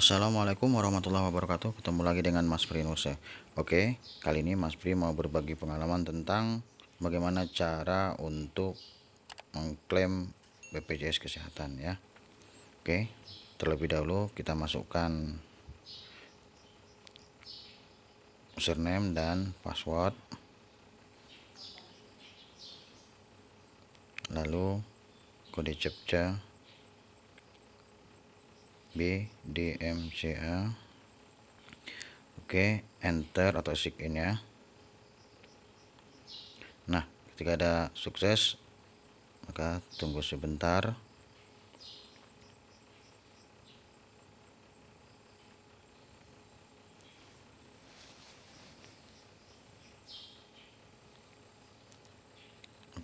Assalamualaikum warahmatullahi wabarakatuh Ketemu lagi dengan Mas Pri Nuse Oke, kali ini Mas Pri mau berbagi pengalaman tentang Bagaimana cara untuk mengklaim BPJS Kesehatan ya Oke, terlebih dahulu kita masukkan Username dan password Lalu kode captcha. B D M C A oke enter atau sign in ya nah ketika ada sukses maka tunggu sebentar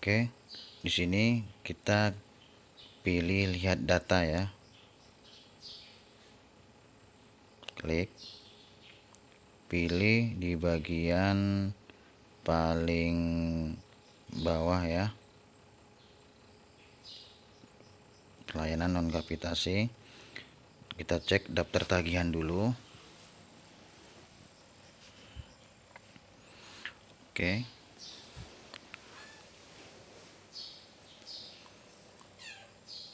Oke, di sini kita pilih lihat data ya. klik pilih di bagian paling bawah ya layanan non kapitasi kita cek daftar tagihan dulu oke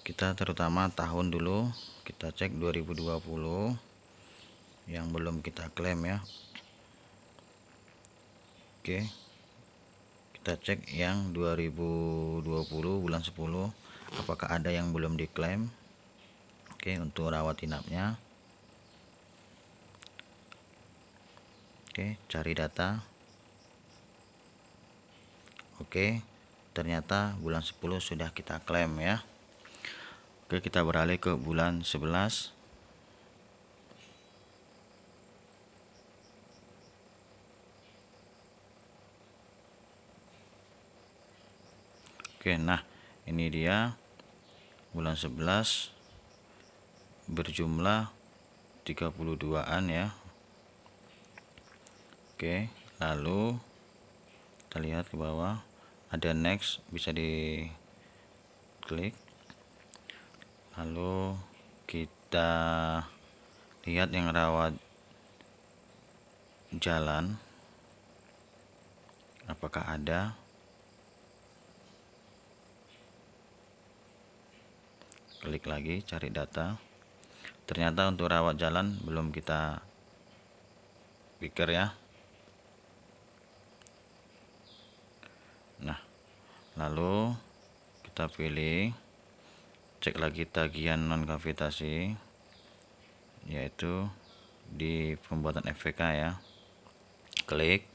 kita terutama tahun dulu kita cek 2020 yang belum kita klaim ya oke kita cek yang 2020 bulan 10 apakah ada yang belum diklaim oke untuk rawat inapnya oke cari data oke ternyata bulan 10 sudah kita klaim ya Oke, kita beralih ke bulan 11. Oke, nah ini dia bulan 11 berjumlah 32-an ya. Oke, lalu kita lihat ke bawah ada next bisa di klik. Lalu kita lihat yang rawat jalan apakah ada klik lagi cari data ternyata untuk rawat jalan belum kita pikir ya nah lalu kita pilih cek lagi tagihan non kavitasi yaitu di pembuatan FVK ya klik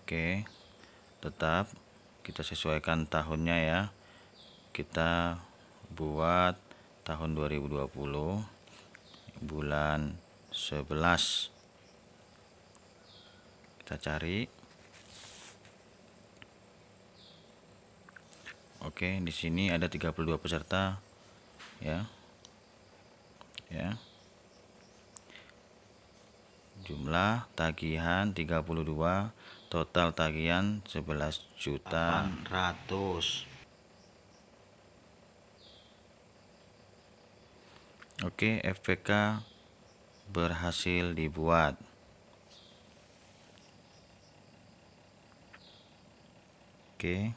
oke tetap kita sesuaikan tahunnya ya kita buat tahun 2020 bulan 11 kita cari Oke di sini ada 32 peserta ya ya jumlah tagihan 32 total tagihan 11 juta 800 Oke FPK berhasil dibuat Oke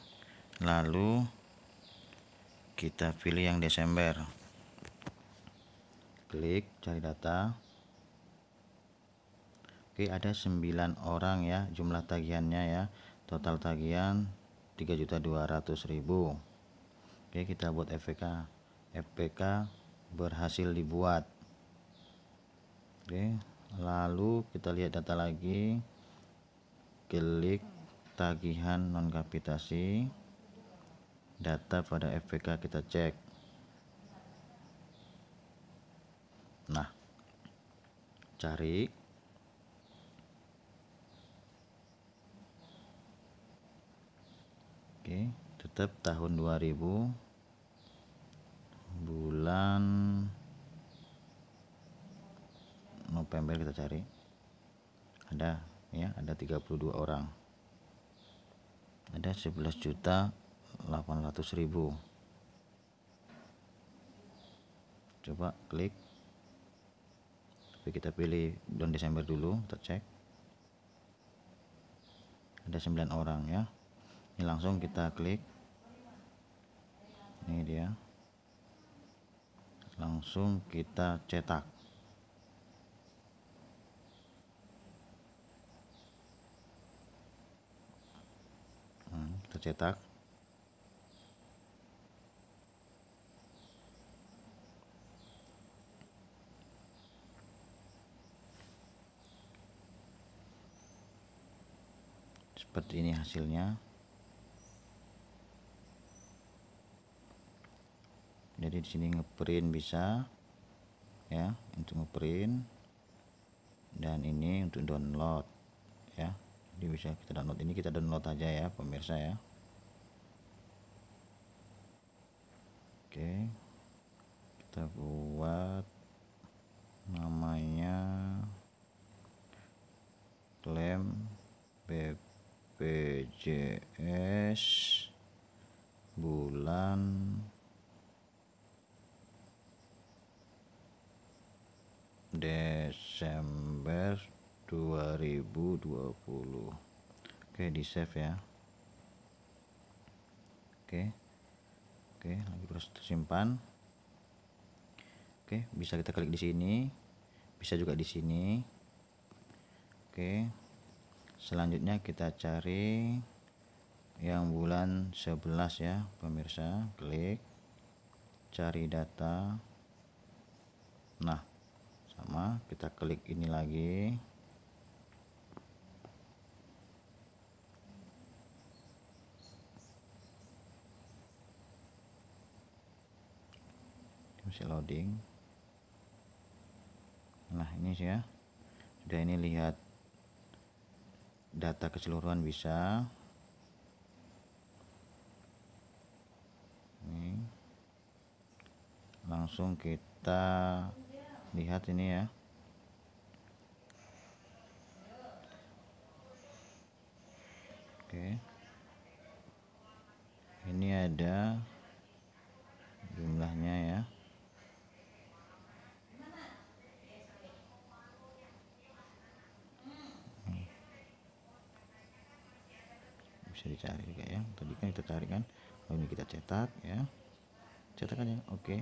lalu kita pilih yang Desember klik cari data Oke ada 9 orang ya jumlah tagihannya ya total tagihan 3.200.000 Oke kita buat FPK FPK berhasil dibuat Oke lalu kita lihat data lagi klik tagihan non kapitasi data pada FPK kita cek nah cari Oke, tetap tahun 2000 bulan November kita cari. Ada ya, ada 32 orang. Ada 11 juta 800 ribu. Coba klik. Tapi kita pilih bulan Desember dulu, kita cek. Ada 9 orang ya ini langsung kita klik ini dia langsung kita cetak hmm, kita cetak seperti ini hasilnya jadi di sini ngeprint bisa ya untuk ngeprint dan ini untuk download ya jadi bisa kita download ini kita download aja ya pemirsa ya oke kita buat namanya klaim BPJS Desember 2020 oke di save ya oke oke lagi proses tersimpan oke bisa kita klik di sini bisa juga di sini oke selanjutnya kita cari yang bulan 11 ya pemirsa klik cari data nah sama kita klik ini lagi masih loading nah ini sih ya sudah ini lihat data keseluruhan bisa ini langsung kita lihat ini ya oke ini ada jumlahnya ya bisa dicari juga ya tadi kan kita cari kan oh, ini kita cetak ya cetak aja ya. oke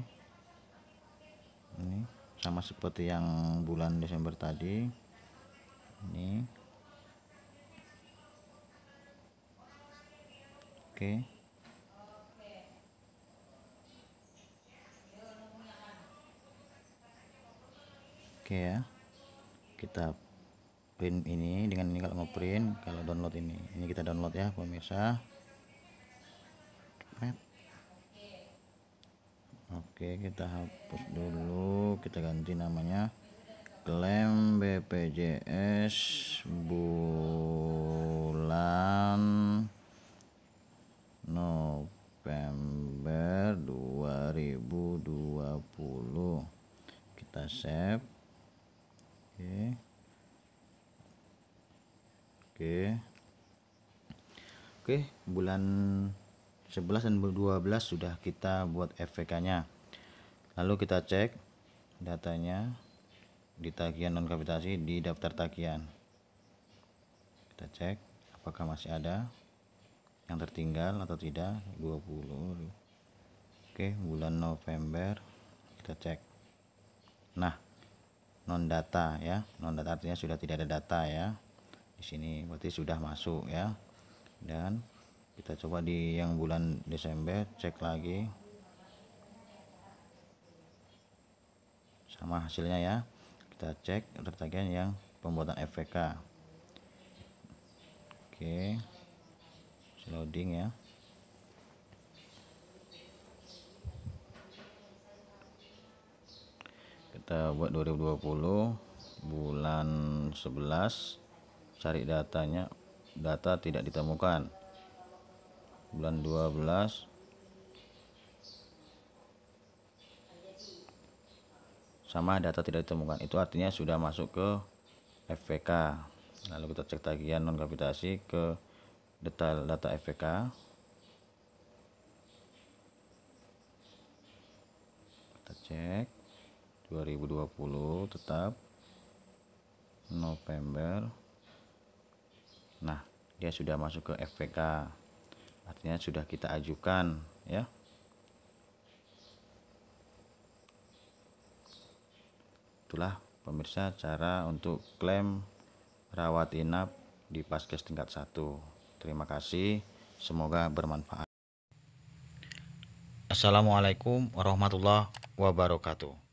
ini sama seperti yang bulan Desember tadi ini oke oke ya kita print ini dengan ini kalau mau print, kalau download ini ini kita download ya pemirsa Oke kita hapus dulu kita ganti namanya klaim BPJS bulan November 2020 kita save oke oke oke bulan 11 dan 12 sudah kita buat efeknya lalu kita cek datanya di tagihan non kapitasi di daftar tagihan kita cek apakah masih ada yang tertinggal atau tidak 20 oke bulan November kita cek nah non data ya non data artinya sudah tidak ada data ya di sini berarti sudah masuk ya dan kita coba di yang bulan Desember cek lagi sama hasilnya ya kita cek tertagihan yang pembuatan FVK oke loading ya kita buat 2020 bulan 11 cari datanya data tidak ditemukan bulan 12 sama data tidak ditemukan itu artinya sudah masuk ke FPK lalu kita cek tagihan ya, non kapitasi ke detail data FPK kita cek 2020 tetap November nah dia sudah masuk ke FPK artinya sudah kita ajukan ya itulah pemirsa cara untuk klaim rawat inap di Paskes tingkat 1. Terima kasih, semoga bermanfaat. Assalamualaikum warahmatullahi wabarakatuh.